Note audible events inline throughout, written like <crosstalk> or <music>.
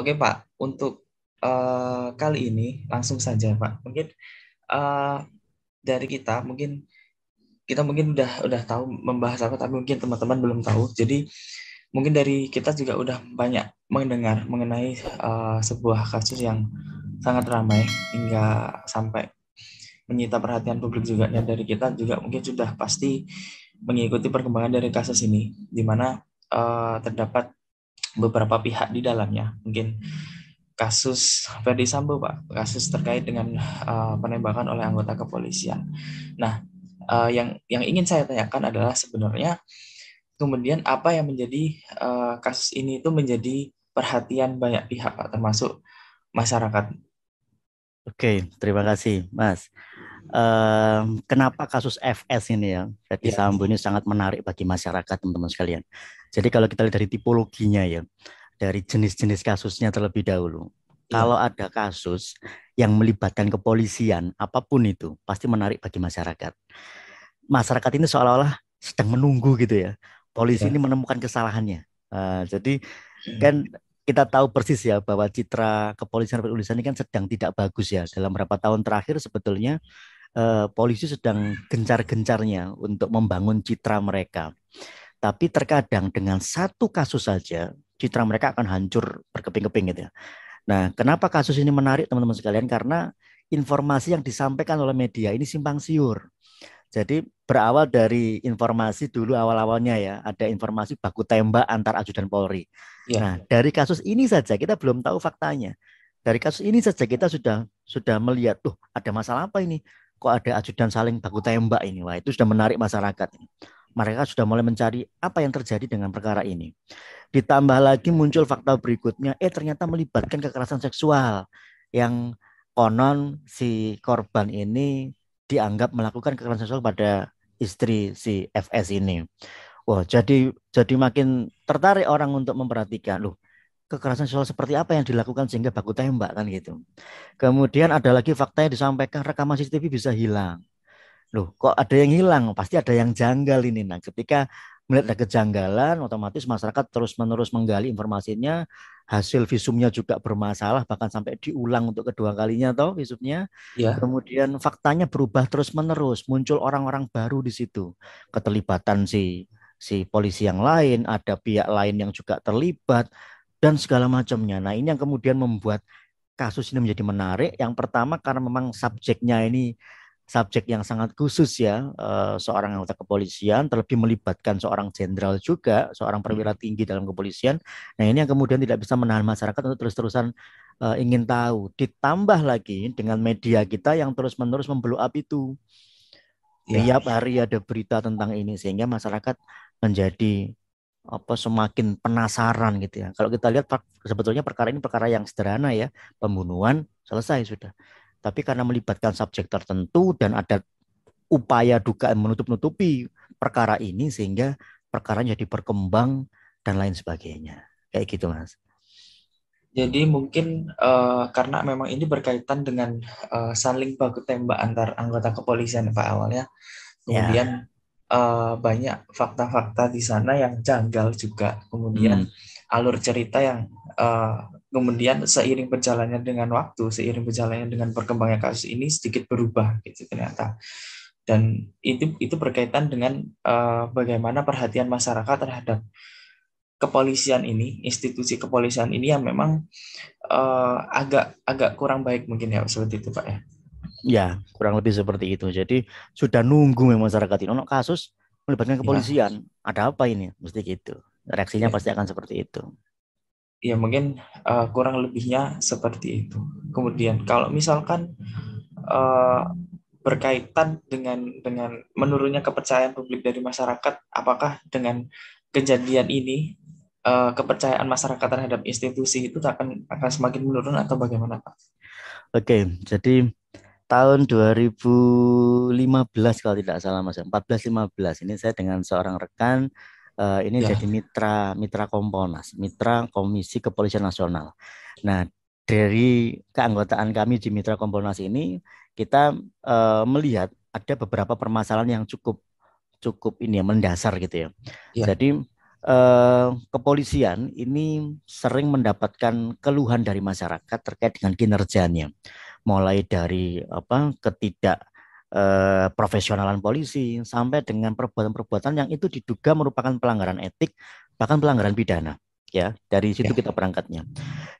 Oke Pak, untuk uh, kali ini langsung saja Pak. Mungkin uh, dari kita mungkin kita mungkin udah udah tahu membahas apa, tapi mungkin teman-teman belum tahu. Jadi mungkin dari kita juga udah banyak mendengar mengenai uh, sebuah kasus yang sangat ramai hingga sampai menyita perhatian publik juga dan dari kita juga mungkin sudah pasti mengikuti perkembangan dari kasus ini di mana uh, terdapat beberapa pihak di dalamnya mungkin kasus Ferdi Sambo pak kasus terkait dengan uh, penembakan oleh anggota kepolisian nah uh, yang yang ingin saya tanyakan adalah sebenarnya kemudian apa yang menjadi uh, kasus ini itu menjadi perhatian banyak pihak pak termasuk masyarakat oke terima kasih mas um, kenapa kasus FS ini ya jadi yeah. Sambo ini sangat menarik bagi masyarakat teman-teman sekalian. Jadi kalau kita lihat dari tipologinya ya, dari jenis-jenis kasusnya terlebih dahulu. Yeah. Kalau ada kasus yang melibatkan kepolisian, apapun itu pasti menarik bagi masyarakat. Masyarakat ini seolah-olah sedang menunggu gitu ya. Polisi yeah. ini menemukan kesalahannya. Uh, jadi yeah. Hmm. kan kita tahu persis ya bahwa citra kepolisian Republik Indonesia ini kan sedang tidak bagus ya dalam beberapa tahun terakhir sebetulnya eh, polisi sedang gencar-gencarnya untuk membangun citra mereka. Tapi terkadang dengan satu kasus saja citra mereka akan hancur berkeping-keping gitu ya. Nah, kenapa kasus ini menarik teman-teman sekalian? Karena informasi yang disampaikan oleh media ini simpang siur. Jadi berawal dari informasi dulu awal-awalnya ya, ada informasi baku tembak antar ajudan Polri. Ya. Nah, dari kasus ini saja kita belum tahu faktanya. Dari kasus ini saja kita sudah sudah melihat, tuh ada masalah apa ini? kok ada ajudan saling baku tembak ini wah itu sudah menarik masyarakat mereka sudah mulai mencari apa yang terjadi dengan perkara ini ditambah lagi muncul fakta berikutnya eh ternyata melibatkan kekerasan seksual yang konon si korban ini dianggap melakukan kekerasan seksual pada istri si FS ini wah jadi jadi makin tertarik orang untuk memperhatikan loh kekerasan seksual seperti apa yang dilakukan sehingga baku tembak kan gitu. Kemudian ada lagi fakta yang disampaikan rekaman CCTV bisa hilang. Loh, kok ada yang hilang? Pasti ada yang janggal ini. Nah, ketika melihat ada kejanggalan, otomatis masyarakat terus-menerus menggali informasinya, hasil visumnya juga bermasalah, bahkan sampai diulang untuk kedua kalinya atau visumnya. Ya. Kemudian faktanya berubah terus-menerus, muncul orang-orang baru di situ. Keterlibatan si si polisi yang lain, ada pihak lain yang juga terlibat, dan segala macamnya. Nah, ini yang kemudian membuat kasus ini menjadi menarik. Yang pertama karena memang subjeknya ini subjek yang sangat khusus ya eh, seorang anggota kepolisian terlebih melibatkan seorang jenderal juga seorang hmm. perwira tinggi dalam kepolisian nah ini yang kemudian tidak bisa menahan masyarakat untuk terus-terusan eh, ingin tahu ditambah lagi dengan media kita yang terus-menerus membelu up itu ya. tiap hari ada berita tentang ini sehingga masyarakat menjadi apa semakin penasaran gitu ya. Kalau kita lihat sebetulnya perkara ini perkara yang sederhana ya, pembunuhan selesai sudah. Tapi karena melibatkan subjek tertentu dan ada upaya dugaan menutup-nutupi perkara ini sehingga perkara jadi berkembang dan lain sebagainya. Kayak gitu Mas. Jadi mungkin uh, karena memang ini berkaitan dengan uh, saling baku tembak antar anggota kepolisian ya, Pak awalnya. Ya. Kemudian uh, banyak fakta-fakta di sana yang janggal juga kemudian hmm. alur cerita yang uh, kemudian seiring berjalannya dengan waktu seiring berjalannya dengan perkembangan kasus ini sedikit berubah gitu ternyata dan itu itu berkaitan dengan uh, bagaimana perhatian masyarakat terhadap kepolisian ini, institusi kepolisian ini yang memang uh, agak agak kurang baik mungkin ya seperti itu Pak ya. Ya, kurang lebih seperti itu. Jadi sudah nunggu memang masyarakat ini. Ono kasus melibatkan iya. kepolisian. Ya. Ada apa ini? Mesti gitu. Reaksinya ya. pasti akan seperti itu. Ya mungkin uh, kurang lebihnya seperti itu. Kemudian kalau misalkan uh, berkaitan dengan dengan menurunnya kepercayaan publik dari masyarakat, apakah dengan kejadian ini uh, kepercayaan masyarakat terhadap institusi itu akan akan semakin menurun atau bagaimana Pak? Oke, jadi tahun 2015 kalau tidak salah Mas. 14 15. Ini saya dengan seorang rekan uh, ini ya. jadi mitra mitra Komponas, mitra Komisi Kepolisian Nasional. Nah, dari keanggotaan kami di Mitra Komponas ini kita uh, melihat ada beberapa permasalahan yang cukup cukup ini ya mendasar gitu ya. ya. Jadi uh, kepolisian ini sering mendapatkan keluhan dari masyarakat terkait dengan kinerjanya mulai dari apa ketidak eh, profesionalan polisi sampai dengan perbuatan-perbuatan yang itu diduga merupakan pelanggaran etik bahkan pelanggaran pidana ya dari ya. situ ya. kita perangkatnya.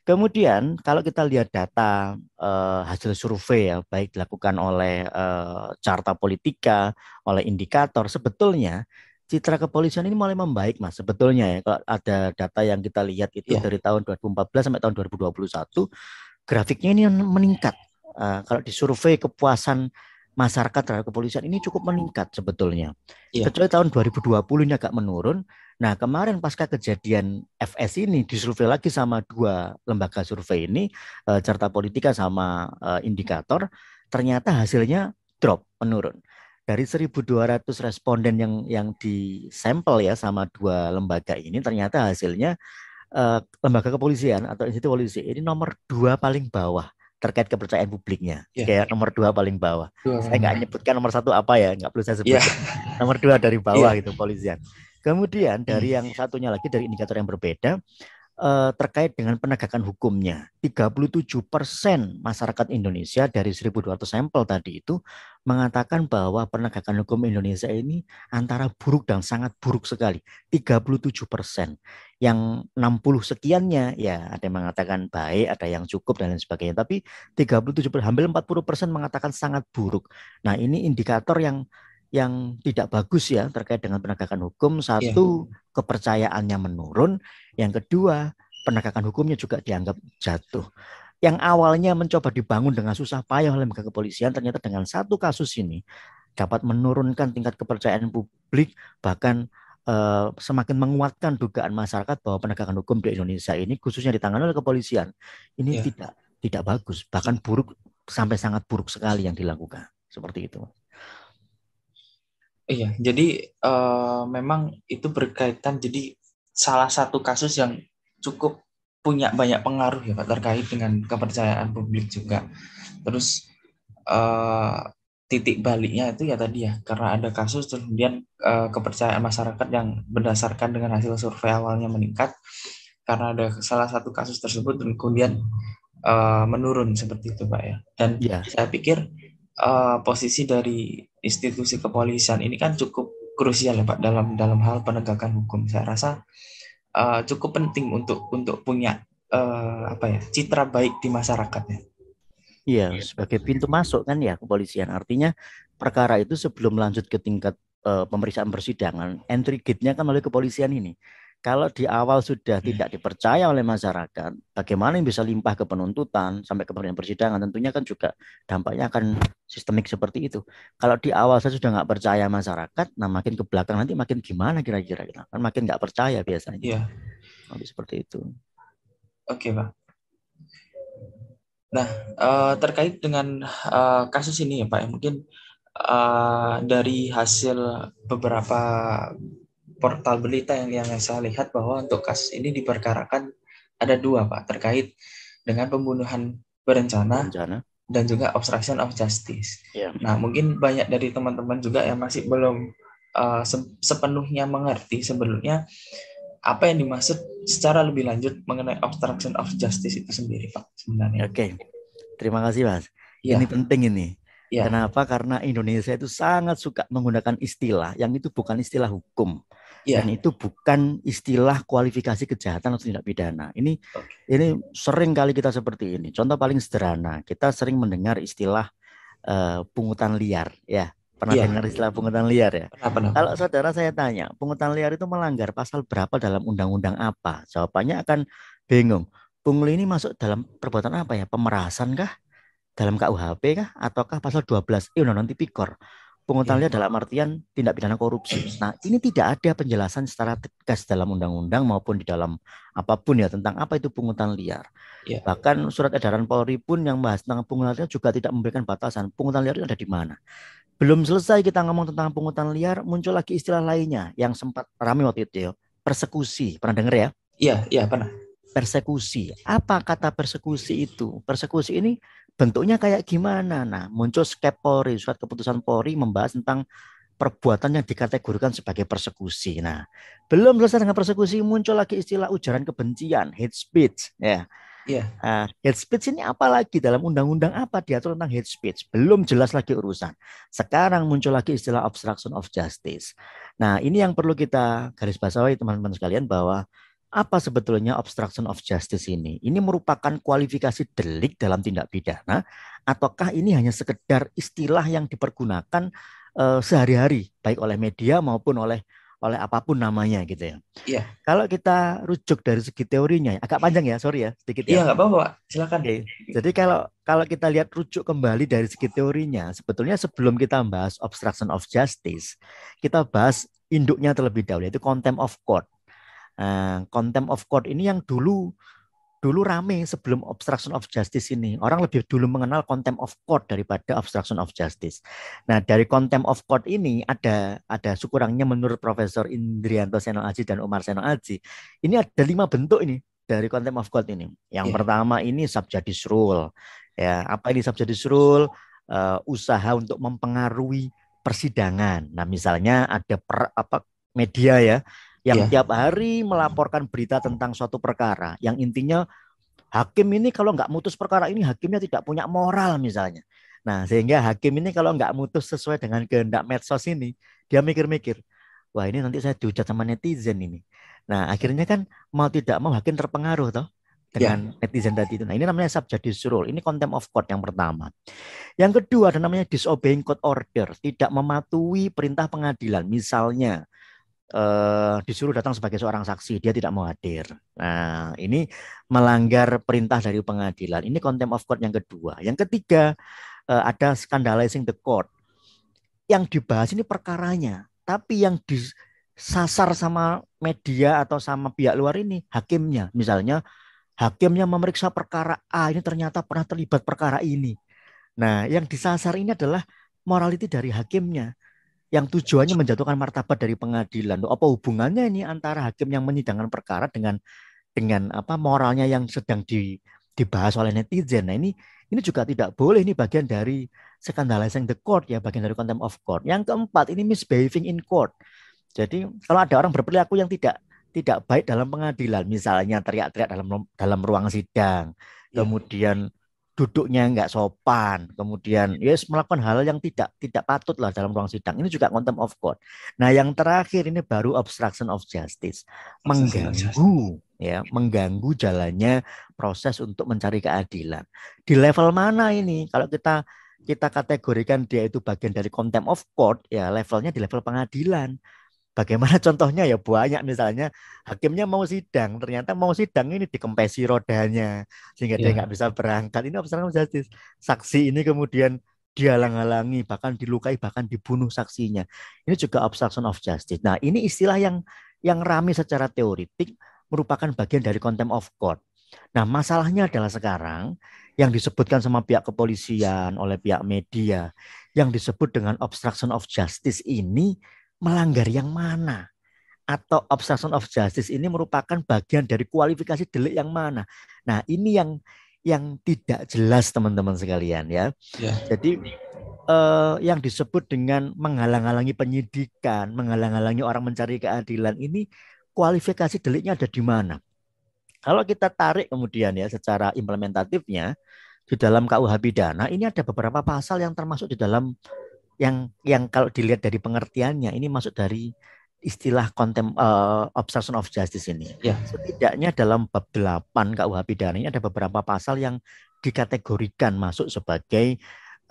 Kemudian kalau kita lihat data eh, hasil survei ya baik dilakukan oleh eh, carta politika, oleh indikator sebetulnya citra kepolisian ini mulai membaik Mas sebetulnya ya kalau ada data yang kita lihat itu ya. dari tahun 2014 sampai tahun 2021 grafiknya ini meningkat Eh, kalau disurvei kepuasan masyarakat terhadap kepolisian ini cukup meningkat sebetulnya. Yeah. Kecuali tahun 2020 ini agak menurun. Nah kemarin pasca kejadian FS ini disurvei lagi sama dua lembaga survei ini, eh, Carta Politika sama eh, Indikator, ternyata hasilnya drop menurun. Dari 1.200 responden yang yang disampel ya sama dua lembaga ini, ternyata hasilnya lembaga kepolisian atau institusi polisi ini nomor dua paling bawah terkait kepercayaan publiknya. Yeah. Kayak nomor dua paling bawah. dua. Saya nggak nyebutkan nomor satu apa ya, nggak perlu saya iya. sebutkan. Yeah. nomor dua dari bawah yeah. gitu polisian. Kemudian dari hmm. yang satunya lagi dari indikator yang berbeda, eh, terkait dengan penegakan hukumnya. 37 persen masyarakat Indonesia dari 1.200 sampel tadi itu mengatakan bahwa penegakan hukum Indonesia ini antara buruk dan sangat buruk sekali. 37 persen. Yang 60 sekiannya ya ada yang mengatakan baik, ada yang cukup dan lain sebagainya. Tapi 37 persen hampir 40 persen mengatakan sangat buruk. Nah ini indikator yang yang tidak bagus ya terkait dengan penegakan hukum. Iya. Satu, yeah. kepercayaannya menurun. Yang kedua, penegakan hukumnya juga dianggap jatuh. Yang awalnya mencoba dibangun dengan susah payah oleh lembaga kepolisian, ternyata dengan satu kasus ini dapat menurunkan tingkat kepercayaan publik, bahkan eh, semakin menguatkan dugaan masyarakat bahwa penegakan hukum di Indonesia ini, khususnya ditangani oleh kepolisian, ini ya. tidak tidak bagus, bahkan buruk sampai sangat buruk sekali yang dilakukan seperti itu. Iya, jadi uh, memang itu berkaitan. Jadi salah satu kasus yang cukup punya banyak pengaruh ya Pak terkait dengan kepercayaan publik juga. Terus uh, titik baliknya itu ya tadi ya karena ada kasus terus kemudian uh, kepercayaan masyarakat yang berdasarkan dengan hasil survei awalnya meningkat karena ada salah satu kasus tersebut dan kemudian uh, menurun seperti itu Pak ya. Dan yeah. saya pikir uh, posisi dari institusi kepolisian ini kan cukup krusial ya Pak dalam dalam hal penegakan hukum. Saya rasa uh, cukup penting untuk untuk punya uh, apa ya citra baik di masyarakatnya. Iya, sebagai pintu masuk kan ya kepolisian. Artinya perkara itu sebelum lanjut ke tingkat uh, pemeriksaan persidangan, entry gate-nya kan oleh kepolisian ini. Kalau di awal sudah hmm. tidak dipercaya oleh masyarakat, bagaimana yang bisa limpah ke penuntutan sampai ke persidangan? Tentunya kan juga dampaknya akan sistemik seperti itu. Kalau di awal saya sudah nggak percaya masyarakat, nah makin ke belakang nanti makin gimana kira-kira? Nah, kan makin nggak percaya biasanya. Iya. Nanti seperti itu. Oke, Pak. Nah, uh, terkait dengan uh, kasus ini ya Pak, ya, mungkin uh, dari hasil beberapa Portal yang, yang saya lihat bahwa untuk kasus ini diperkarakan ada dua Pak terkait dengan pembunuhan berencana, berencana. dan juga obstruction of justice. Yeah. Nah mungkin banyak dari teman-teman juga yang masih belum uh, sepenuhnya mengerti sebelumnya apa yang dimaksud secara lebih lanjut mengenai obstruction of justice itu sendiri Pak sebenarnya. Oke, terima kasih Mas. Ya. Ini penting ini. Yeah. Kenapa? Karena Indonesia itu sangat suka menggunakan istilah yang itu bukan istilah hukum Yeah. dan itu bukan istilah kualifikasi kejahatan atau tindak pidana. Ini okay. ini sering kali kita seperti ini. Contoh paling sederhana, kita sering mendengar istilah uh, pungutan liar, ya. Pernah yeah. dengar istilah pungutan liar ya? Pernah, pernah. Kalau saudara saya tanya, pungutan liar itu melanggar pasal berapa dalam undang-undang apa? Jawabannya akan bingung. Pungli ini masuk dalam perbuatan apa ya? Pemerasan kah? dalam KUHP kah ataukah pasal 12 eh, Undang-Undang iya, Tipikor pengetahuannya liar dalam artian tindak pidana korupsi. Nah, ini tidak ada penjelasan secara tegas dalam undang-undang maupun di dalam apapun ya tentang apa itu pungutan liar. Yeah. Bahkan surat edaran Polri pun yang bahas tentang pungutan liar juga tidak memberikan batasan pungutan liar itu ada di mana. Belum selesai kita ngomong tentang pungutan liar, muncul lagi istilah lainnya yang sempat ramai waktu itu, ya. persekusi. Pernah dengar ya? Iya, iya pernah persekusi. Apa kata persekusi itu? Persekusi ini bentuknya kayak gimana? Nah, muncul skep Polri, surat keputusan Polri membahas tentang perbuatan yang dikategorikan sebagai persekusi. Nah, belum selesai dengan persekusi muncul lagi istilah ujaran kebencian, hate speech, ya. Yeah. Iya. Uh, hate speech ini apa lagi dalam undang-undang apa diatur tentang hate speech? Belum jelas lagi urusan. Sekarang muncul lagi istilah obstruction of justice. Nah, ini yang perlu kita garis bawahi teman-teman sekalian bahwa apa sebetulnya obstruction of justice ini? Ini merupakan kualifikasi delik dalam tindak pidana ataukah ini hanya sekedar istilah yang dipergunakan uh, sehari-hari baik oleh media maupun oleh oleh apapun namanya gitu ya. Iya. Kalau kita rujuk dari segi teorinya, agak panjang ya, sorry ya, sedikit ya. Iya, nggak apa-apa, Silakan. deh. Jadi kalau kalau kita lihat rujuk kembali dari segi teorinya, sebetulnya sebelum kita bahas obstruction of justice, kita bahas induknya terlebih dahulu yaitu contempt of court. Eh, contempt of court ini yang dulu dulu rame sebelum obstruction of justice ini. Orang lebih dulu mengenal contempt of court daripada obstruction of justice. Nah, dari contempt of court ini ada ada sekurangnya menurut Profesor Indrianto Seno Aji dan Umar Seno Aji. Ini ada lima bentuk ini dari contempt of court ini. Yang yeah. pertama ini subjudice rule. Ya, apa ini subjudice rule? Uh, usaha untuk mempengaruhi persidangan. Nah, misalnya ada per, apa media ya yang yeah. tiap hari melaporkan berita tentang suatu perkara yang intinya hakim ini kalau nggak mutus perkara ini hakimnya tidak punya moral misalnya. Nah sehingga hakim ini kalau nggak mutus sesuai dengan kehendak medsos ini dia mikir-mikir wah ini nanti saya dihujat sama netizen ini. Nah akhirnya kan mau tidak mau hakim terpengaruh toh dengan yeah. netizen tadi itu. Nah ini namanya subjudice rule. Ini contempt of court yang pertama. Yang kedua ada namanya disobeying court order, tidak mematuhi perintah pengadilan. Misalnya eh, disuruh datang sebagai seorang saksi, dia tidak mau hadir. Nah, ini melanggar perintah dari pengadilan. Ini contempt of court yang kedua. Yang ketiga, eh, ada scandalizing the court. Yang dibahas ini perkaranya, tapi yang disasar sama media atau sama pihak luar ini hakimnya. Misalnya hakimnya memeriksa perkara A ini ternyata pernah terlibat perkara ini. Nah, yang disasar ini adalah morality dari hakimnya yang tujuannya menjatuhkan martabat dari pengadilan. Apa hubungannya ini antara hakim yang menyidangkan perkara dengan dengan apa moralnya yang sedang di, dibahas oleh netizen. Nah ini ini juga tidak boleh ini bagian dari scandalizing the court ya, bagian dari contempt of court. Yang keempat ini misbehaving in court. Jadi kalau ada orang berperilaku yang tidak tidak baik dalam pengadilan, misalnya teriak-teriak dalam dalam ruang sidang, iya. kemudian duduknya nggak sopan, kemudian yes ya melakukan hal yang tidak tidak patut lah dalam ruang sidang. Ini juga contempt of court. Nah, yang terakhir ini baru obstruction of justice, mengganggu ya, mengganggu jalannya proses untuk mencari keadilan. Di level mana ini? Kalau kita kita kategorikan dia itu bagian dari contempt of court, ya levelnya di level pengadilan. Bagaimana <laughs> contohnya ya banyak misalnya hakimnya mau sidang, ternyata mau sidang ini dikempesi rodanya sehingga yeah. dia iya. nggak bisa berangkat. Ini obstruction of justice. Saksi ini kemudian dihalang-halangi, bahkan dilukai, bahkan dibunuh saksinya. Ini juga obstruction of justice. Nah, ini istilah yang yang rame secara teoritik merupakan bagian dari contempt of court. Nah, masalahnya adalah sekarang yang disebutkan sama pihak kepolisian oleh pihak media yang disebut dengan obstruction of justice ini melanggar yang mana atau obstruction of justice ini merupakan bagian dari kualifikasi delik yang mana. Nah, ini yang yang tidak jelas teman-teman sekalian ya. Yeah. Jadi eh, yang disebut dengan menghalang-halangi penyidikan, menghalang-halangi orang mencari keadilan ini kualifikasi deliknya ada di mana? Kalau kita tarik kemudian ya secara implementatifnya di dalam KUH pidana ini ada beberapa pasal yang termasuk di dalam yang yang kalau dilihat dari pengertiannya ini masuk dari istilah kontem uh, eh, obstruction of justice ini. Ya. Setidaknya dalam bab 8 pidana ini ada beberapa pasal yang dikategorikan masuk sebagai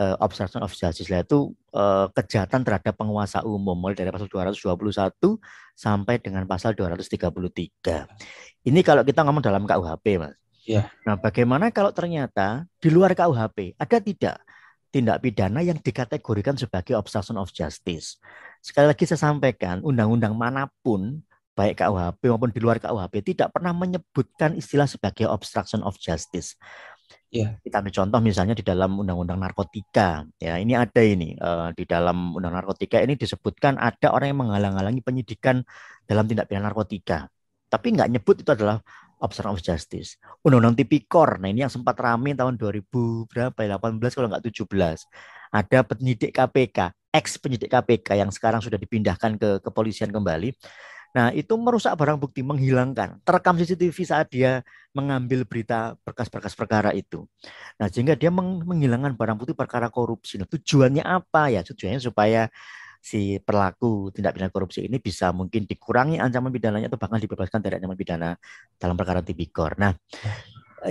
uh, eh, obstruction of justice yaitu uh, kejahatan terhadap penguasa umum mulai dari pasal 221 sampai dengan pasal 233. Ini kalau kita ngomong dalam KUHP, Mas. Ya. Nah, bagaimana kalau ternyata di luar KUHP ada tidak tindak pidana yang dikategorikan sebagai obstruction of justice. Sekali lagi saya sampaikan, undang-undang manapun baik KUHP maupun di luar KUHP tidak pernah menyebutkan istilah sebagai obstruction of justice. Yeah. Kita ambil contoh misalnya di dalam Undang-Undang Narkotika. Ya, ini ada ini uh, di dalam Undang Narkotika ini disebutkan ada orang yang menghalang-halangi penyidikan dalam tindak pidana narkotika. Tapi nggak nyebut itu adalah obstruction of justice. Undang-undang tipikor, nah ini yang sempat rame tahun 2000 berapa 18 ya? kalau nggak 17. Ada penyidik KPK, ex penyidik KPK yang sekarang sudah dipindahkan ke kepolisian kembali. Nah, itu merusak barang bukti, menghilangkan, terekam CCTV saat dia mengambil berita berkas-berkas perkara itu. Nah, sehingga dia menghilangkan barang bukti perkara korupsi. Nah, tujuannya apa ya? Tujuannya supaya si pelaku tindak pidana korupsi ini bisa mungkin dikurangi ancaman pidananya atau bahkan dibebaskan dari ancaman pidana dalam perkara tipikor. Nah,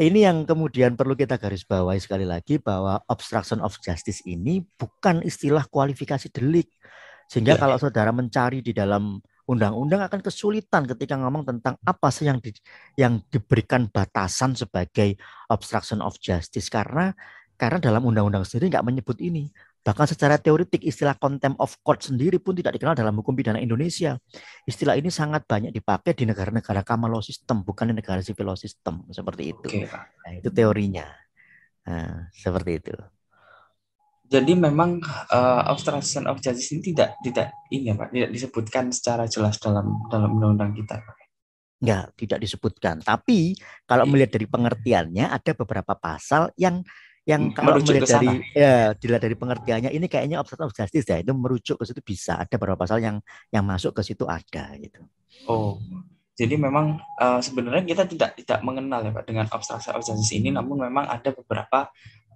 ini yang kemudian perlu kita garis bawahi sekali lagi bahwa obstruction of justice ini bukan istilah kualifikasi delik. Sehingga ya. kalau saudara mencari di dalam undang-undang akan kesulitan ketika ngomong tentang apa sih yang di, yang diberikan batasan sebagai obstruction of justice karena karena dalam undang-undang sendiri nggak menyebut ini. Bahkan secara teoritik istilah contempt of court sendiri pun tidak dikenal dalam hukum pidana Indonesia. Istilah ini sangat banyak dipakai di negara-negara common law system, bukan di negara civil law system seperti itu. Okay. Nah, itu teorinya. Nah, seperti itu. Jadi memang uh, obstruction of justice ini tidak tidak ini ya Pak, tidak disebutkan secara jelas dalam dalam undang-undang kita. Enggak, tidak disebutkan. Tapi kalau melihat dari pengertiannya ada beberapa pasal yang yang hmm, kalau merujuk melihat dari ya dilihat dari pengertiannya ini kayaknya obstruction of justice ya itu merujuk ke situ bisa ada beberapa pasal yang yang masuk ke situ ada gitu. Oh. Jadi memang uh, sebenarnya kita tidak tidak mengenal ya Pak dengan obstruction of justice ini namun memang ada beberapa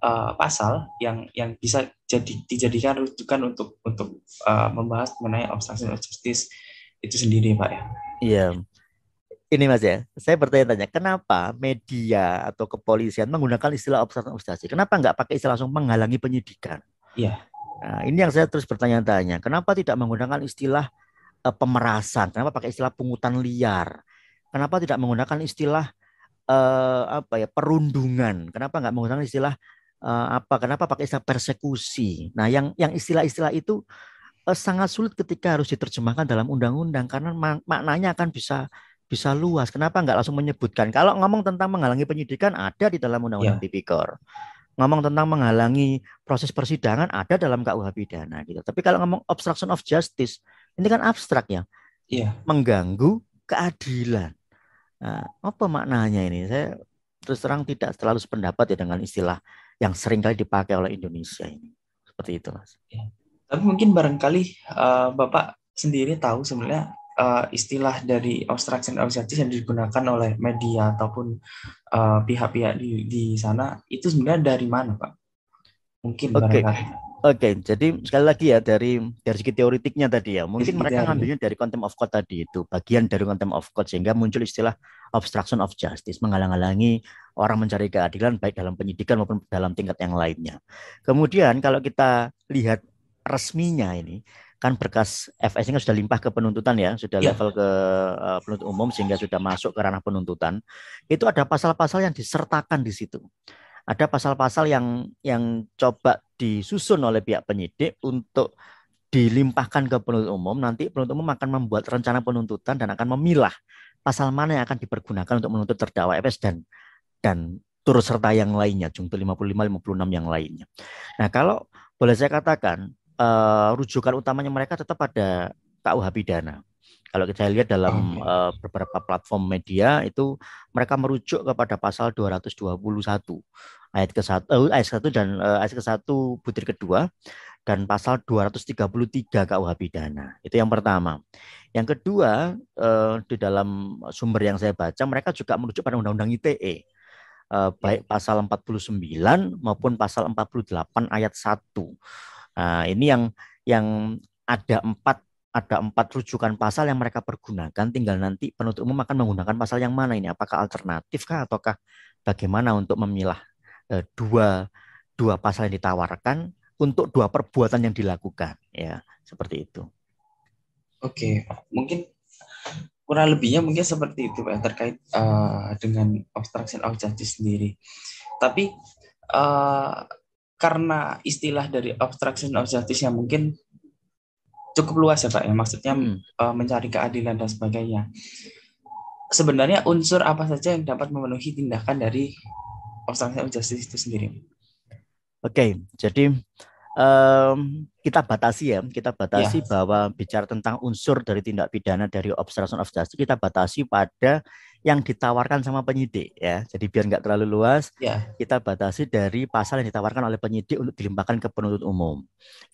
uh, pasal yang yang bisa jadi dijadikan rujukan untuk untuk uh, membahas mengenai obstruction of justice itu sendiri Pak ya. Iya. Yeah ini mas ya, saya bertanya-tanya, kenapa media atau kepolisian menggunakan istilah obstruction of justice? Kenapa nggak pakai istilah langsung menghalangi penyidikan? Iya. Nah, ini yang saya terus bertanya-tanya, kenapa tidak menggunakan istilah uh, pemerasan? Kenapa pakai istilah pungutan liar? Kenapa tidak menggunakan istilah uh, apa ya perundungan? Kenapa nggak menggunakan istilah uh, apa? Kenapa pakai istilah persekusi? Nah, yang yang istilah-istilah itu uh, sangat sulit ketika harus diterjemahkan dalam undang-undang karena maknanya akan bisa bisa luas. Kenapa nggak langsung menyebutkan? Kalau ngomong tentang menghalangi penyidikan ada di dalam Undang-Undang ya. Tipikor. Ngomong tentang menghalangi proses persidangan ada dalam KUH pidana gitu. Tapi kalau ngomong obstruction of justice ini kan abstrak ya. Iya. Mengganggu keadilan. Nah, apa maknanya ini? Saya terus terang tidak terlalu sependapat ya dengan istilah yang sering kali dipakai oleh Indonesia ini. Seperti itu, Mas. Yeah. Tapi mungkin barangkali uh, Bapak sendiri tahu sebenarnya uh, istilah dari obstruction of justice yang digunakan oleh media ataupun eh, pihak-pihak uh, di, di sana itu sebenarnya dari mana pak? Mungkin okay. barangkali. Oke, okay, jadi sekali lagi ya dari dari segi teoritiknya tadi ya, mungkin mereka ngambilnya dari contempt of court tadi itu bagian dari contempt of court sehingga muncul istilah obstruction of justice menghalang-halangi orang mencari keadilan baik dalam penyidikan maupun dalam tingkat yang lainnya. Kemudian kalau kita lihat resminya ini kan berkas FS ini kan sudah limpah ke penuntutan ya, sudah ya. level ke eh, penuntut umum sehingga sudah masuk ke ranah penuntutan. Itu ada pasal-pasal yang disertakan di situ. Ada pasal-pasal yang yang coba disusun oleh pihak penyidik untuk dilimpahkan ke penuntut umum. Nanti penuntut umum akan membuat rencana penuntutan dan akan memilah pasal mana yang akan dipergunakan untuk menuntut terdakwa FS dan dan turut serta yang lainnya, jungto 55 56 yang lainnya. Nah, kalau boleh saya katakan uh, rujukan utamanya mereka tetap pada KUH pidana. Kalau kita lihat dalam okay. uh, eh, beberapa platform media itu mereka merujuk kepada pasal 221 ayat ke-1 uh, eh, ayat 1 dan uh, ayat ke-1 butir kedua dan pasal 233 KUH pidana. Itu yang pertama. Yang kedua, uh, di dalam sumber yang saya baca mereka juga merujuk pada undang-undang ITE. uh, baik pasal 49 maupun pasal 48 ayat 1 Nah, ini yang yang ada empat ada empat rujukan pasal yang mereka pergunakan. Tinggal nanti penutup umum akan menggunakan pasal yang mana ini? Apakah alternatif kah ataukah bagaimana untuk memilah e, dua dua pasal yang ditawarkan untuk dua perbuatan yang dilakukan ya seperti itu. Oke, mungkin kurang lebihnya mungkin seperti itu Pak terkait uh, dengan obstruction of justice sendiri. Tapi uh, karena istilah dari obstruction of justice yang mungkin cukup luas ya Pak ya maksudnya hmm. Eh, mencari keadilan dan sebagainya. Sebenarnya unsur apa saja yang dapat memenuhi tindakan dari obstruction of justice itu sendiri? Oke, okay, jadi um, kita batasi ya, kita batasi yes. Ya. bahwa bicara tentang unsur dari tindak pidana dari obstruction of justice kita batasi pada yang ditawarkan sama penyidik ya. Jadi biar nggak terlalu luas, yeah. kita batasi dari pasal yang ditawarkan oleh penyidik untuk dilimpahkan ke penuntut umum.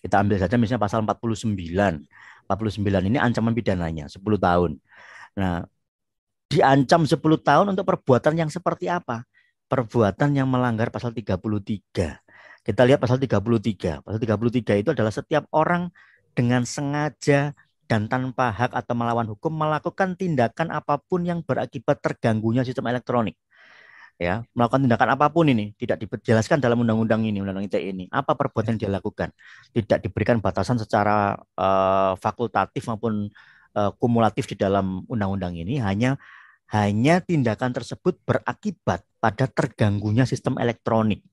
Kita ambil saja misalnya pasal 49. 49 ini ancaman pidananya 10 tahun. Nah, diancam 10 tahun untuk perbuatan yang seperti apa? Perbuatan yang melanggar pasal 33 kita lihat pasal 33. Pasal 33 itu adalah setiap orang dengan sengaja dan tanpa hak atau melawan hukum melakukan tindakan apapun yang berakibat terganggunya sistem elektronik. Ya, melakukan tindakan apapun ini tidak dijelaskan dalam undang-undang ini, undang-undang ITE ini. Apa perbuatan yang dia lakukan? Tidak diberikan batasan secara uh, fakultatif maupun uh, kumulatif di dalam undang-undang ini, hanya hanya tindakan tersebut berakibat pada terganggunya sistem elektronik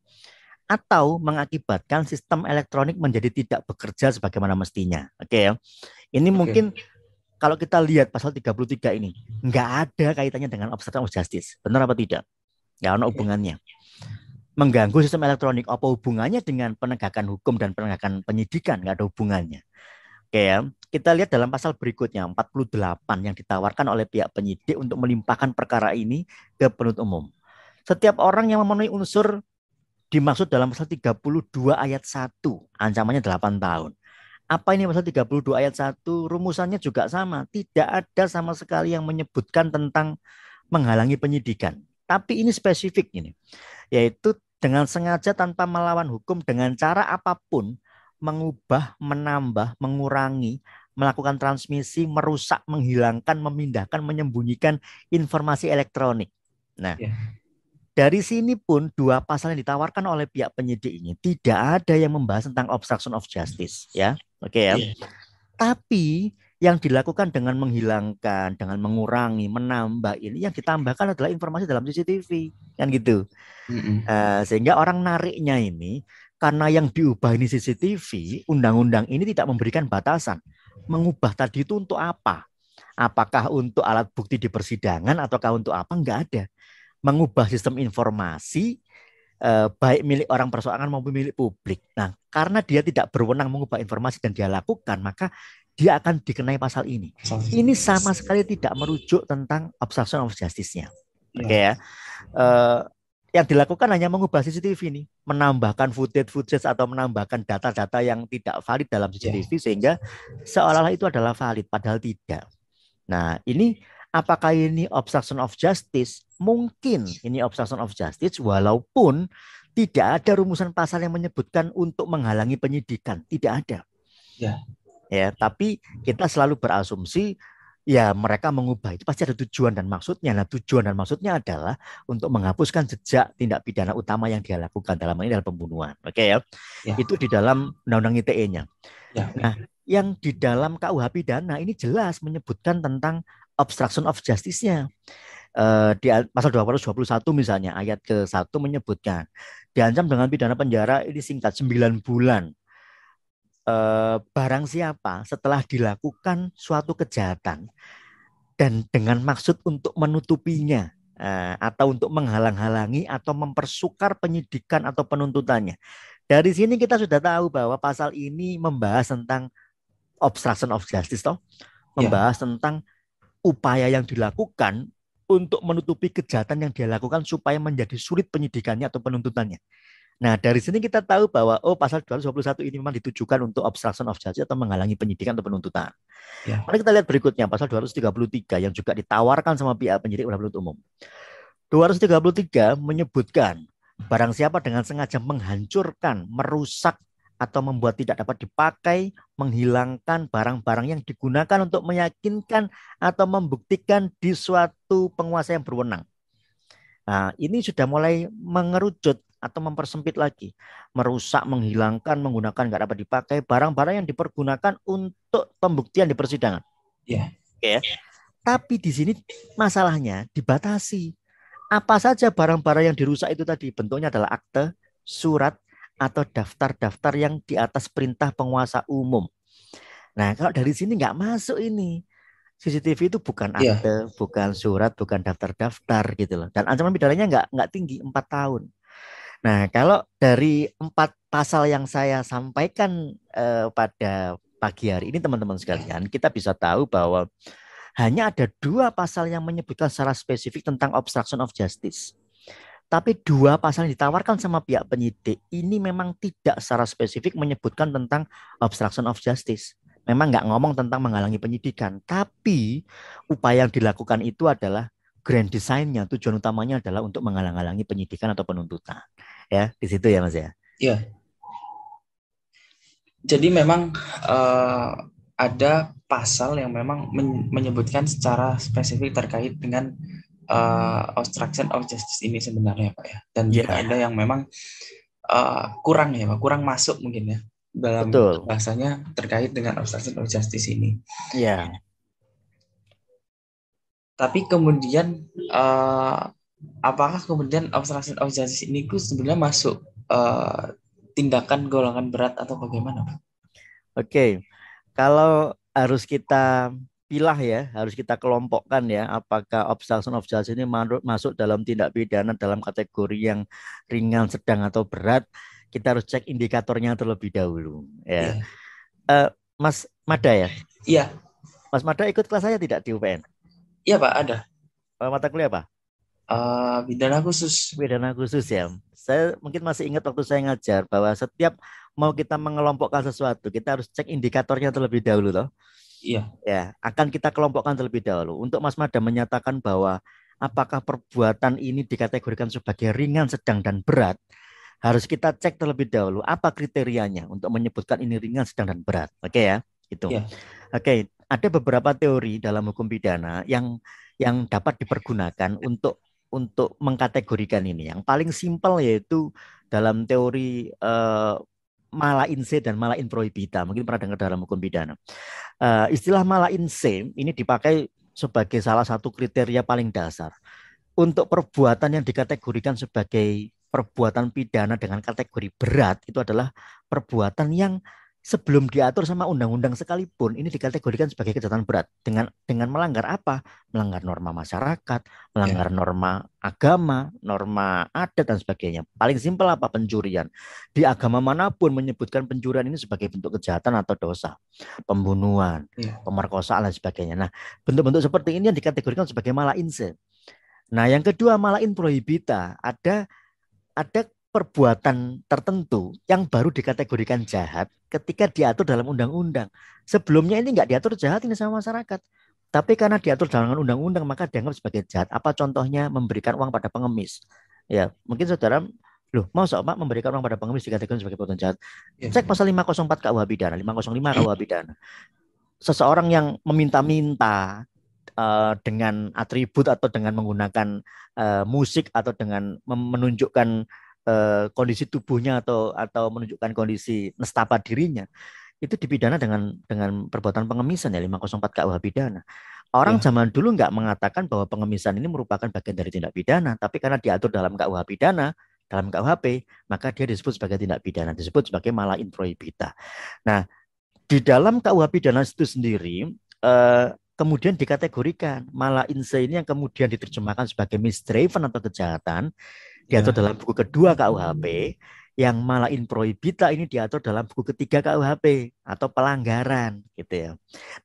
atau mengakibatkan sistem elektronik menjadi tidak bekerja sebagaimana mestinya. Oke okay, ya. Ini okay. mungkin kalau kita lihat pasal 33 ini nggak ada kaitannya dengan obstruction of justice. Benar apa tidak? Ya, ada iya. hubungannya. Mengganggu sistem elektronik apa hubungannya dengan penegakan hukum dan penegakan penyidikan? Nggak ada hubungannya. Oke ya. Kita lihat dalam pasal berikutnya 48 yang ditawarkan oleh pihak penyidik untuk melimpahkan perkara ini ke penuntut umum. Setiap orang yang memenuhi unsur dimaksud dalam pasal 32 ayat 1, ancamannya 8 tahun. Apa ini pasal 32 ayat 1? Rumusannya juga sama, tidak ada sama sekali yang menyebutkan tentang menghalangi penyidikan. Tapi ini spesifik ini, yaitu dengan sengaja tanpa melawan hukum dengan cara apapun mengubah, menambah, mengurangi, melakukan transmisi, merusak, menghilangkan, memindahkan, menyembunyikan informasi elektronik. Nah, yeah dari sini pun dua pasal yang ditawarkan oleh pihak penyidik ini tidak ada yang membahas tentang obstruction of justice, ya. Oke okay, ya. Yeah. Tapi yang dilakukan dengan menghilangkan, dengan mengurangi, menambah ini yang ditambahkan adalah informasi dalam CCTV, kan gitu. Mm-hmm. Uh, sehingga orang nariknya ini karena yang diubah ini CCTV, undang-undang ini tidak memberikan batasan. Mengubah tadi itu untuk apa? Apakah untuk alat bukti di persidangan ataukah untuk apa? Enggak ada mengubah sistem informasi eh, baik milik orang persoalan maupun milik publik. Nah, karena dia tidak berwenang mengubah informasi dan dia lakukan, maka dia akan dikenai pasal ini. Ini sama sekali tidak merujuk tentang obstruction of justice-nya. Iya. Oke okay, ya. Uh, yang dilakukan hanya mengubah CCTV ini, menambahkan footage footage atau menambahkan data-data yang tidak valid dalam CCTV yeah. sehingga seolah-olah itu adalah valid padahal tidak. Nah, ini apakah ini obstruction of justice? Mungkin ini obstruction of justice walaupun tidak ada rumusan pasal yang menyebutkan untuk menghalangi penyidikan, tidak ada. Ya. Ya, tapi kita selalu berasumsi ya mereka mengubah itu pasti ada tujuan dan maksudnya. Nah, tujuan dan maksudnya adalah untuk menghapuskan jejak tindak pidana utama yang dia lakukan dalam ini dalam pembunuhan. Oke okay, ya? ya. Itu di dalam undang-undang ITE-nya. Ya. Nah, yang di dalam KUH pidana ini jelas menyebutkan tentang obstruction of justice-nya. Uh, di pasal 221 misalnya ayat ke-1 menyebutkan diancam dengan pidana penjara ini singkat 9 bulan. Eh, barang siapa setelah dilakukan suatu kejahatan dan dengan maksud untuk menutupinya eh, atau untuk menghalang-halangi atau mempersukar penyidikan atau penuntutannya. Dari sini kita sudah tahu bahwa pasal ini membahas tentang obstruction of justice toh, iya. membahas yeah. tentang upaya yang dilakukan untuk menutupi kejahatan yang dia lakukan supaya menjadi sulit penyidikannya atau penuntutannya. Nah, dari sini kita tahu bahwa oh pasal 221 ini memang ditujukan untuk obstruction of justice atau menghalangi penyidikan atau penuntutan. Ya. Mari kita lihat berikutnya pasal 233 yang juga ditawarkan sama pihak penyidik penuntut umum. 233 menyebutkan barang siapa dengan sengaja menghancurkan, merusak atau membuat tidak dapat dipakai, menghilangkan barang-barang yang digunakan untuk meyakinkan atau membuktikan di suatu penguasa yang berwenang. Nah, ini sudah mulai mengerucut atau mempersempit lagi, merusak, menghilangkan, menggunakan nggak dapat dipakai barang-barang yang dipergunakan untuk pembuktian di persidangan. Yeah. Oke. Ya. Tapi di sini masalahnya dibatasi. Apa saja barang-barang yang dirusak itu tadi bentuknya adalah akte, surat, atau daftar-daftar yang di atas perintah penguasa umum. Nah, kalau dari sini nggak masuk ini. CCTV itu bukan yeah. akte, bukan surat, bukan daftar-daftar gitu loh. Dan ancaman pidananya nggak nggak tinggi empat tahun. Nah, kalau dari empat pasal yang saya sampaikan eh, pada pagi hari ini teman-teman sekalian, kita bisa tahu bahwa hanya ada dua pasal yang menyebutkan secara spesifik tentang obstruction of justice. Tapi dua pasal yang ditawarkan sama pihak penyidik ini memang tidak secara spesifik menyebutkan tentang obstruction of justice. Memang nggak ngomong tentang menghalangi penyidikan, tapi upaya yang dilakukan itu adalah grand design-nya, tujuan utamanya adalah untuk menghalang-halangi penyidikan atau penuntutan. Ya, di situ ya Mas ya. Iya. Jadi memang uh, ada pasal yang memang menyebutkan secara spesifik terkait dengan uh, obstruction of justice ini sebenarnya Pak ya. Dan yeah. ada yang memang uh, kurang ya Pak, kurang masuk mungkin ya dalam Betul. bahasanya terkait dengan obstruction of justice ini. ya Yeah. Tapi kemudian uh, apakah kemudian obstruction of justice ini itu sebenarnya masuk uh, tindakan golongan berat atau bagaimana Pak? Oke. Okay. Kalau harus kita pilah ya, harus kita kelompokkan ya apakah obstruction of justice ini masuk dalam tindak pidana dalam kategori yang ringan, sedang atau berat. Kita harus cek indikatornya terlebih dahulu ya. Yeah. Iya. Uh, Mas Mada ya? Iya. Yeah. Mas Mada ikut kelas saya tidak di UPN? Iya, Pak, ada. Uh, mata kuliah apa? Uh, eh, khusus. pidana khusus ya. Saya mungkin masih ingat waktu saya ngajar bahwa setiap mau kita mengelompokkan sesuatu, kita harus cek indikatornya terlebih dahulu loh. Iya. Ya, akan kita kelompokkan terlebih dahulu untuk Mas Mada menyatakan bahwa apakah perbuatan ini dikategorikan sebagai ringan, sedang dan berat. Harus kita cek terlebih dahulu apa kriterianya untuk menyebutkan ini ringan, sedang dan berat. Oke ya, itu. Ya. Oke, ada beberapa teori dalam hukum pidana yang yang dapat dipergunakan untuk untuk mengkategorikan ini. Yang paling simpel yaitu dalam teori uh, mala inse dan mala in prohibita. Mungkin pernah dengar dalam hukum pidana. Uh, istilah mala inse ini dipakai sebagai salah satu kriteria paling dasar untuk perbuatan yang dikategorikan sebagai perbuatan pidana dengan kategori berat itu adalah perbuatan yang sebelum diatur sama undang-undang sekalipun ini dikategorikan sebagai kejahatan berat dengan dengan melanggar apa melanggar norma masyarakat melanggar yeah. norma agama norma adat dan sebagainya paling simpel apa pencurian di agama manapun menyebutkan pencurian ini sebagai bentuk kejahatan atau dosa pembunuhan yeah. pemerkosaan dan sebagainya nah bentuk-bentuk seperti ini yang dikategorikan sebagai mala nah yang kedua mala in prohibita ada ada perbuatan tertentu yang baru dikategorikan jahat ketika diatur dalam undang-undang. Sebelumnya ini nggak diatur jahat ini sama masyarakat. Tapi karena diatur dalam undang-undang maka dianggap sebagai jahat. Apa contohnya memberikan uang pada pengemis? Ya, mungkin saudara loh mau Pak memberikan uang pada pengemis dikategorikan sebagai perbuatan jahat. Ya. Cek pasal 504 KUH pidana, 505 KUH pidana. Seseorang yang meminta-minta uh, dengan atribut atau dengan menggunakan uh, musik atau dengan menunjukkan Eh, kondisi tubuhnya atau atau menunjukkan kondisi nestapa dirinya itu dipidana dengan dengan perbuatan pengemisan ya 504 KUH pidana. Orang ya. zaman dulu nggak mengatakan bahwa pengemisan ini merupakan bagian dari tindak pidana, tapi karena diatur dalam KUH pidana, dalam KUHP, maka dia disebut sebagai tindak pidana, disebut sebagai malah in Nah, di dalam KUH pidana itu sendiri eh, kemudian dikategorikan malah inse ini yang kemudian diterjemahkan sebagai misdreven atau kejahatan diatur ya. dalam buku kedua KUHP hmm. yang malah prohibita ini diatur dalam buku ketiga KUHP atau pelanggaran gitu ya.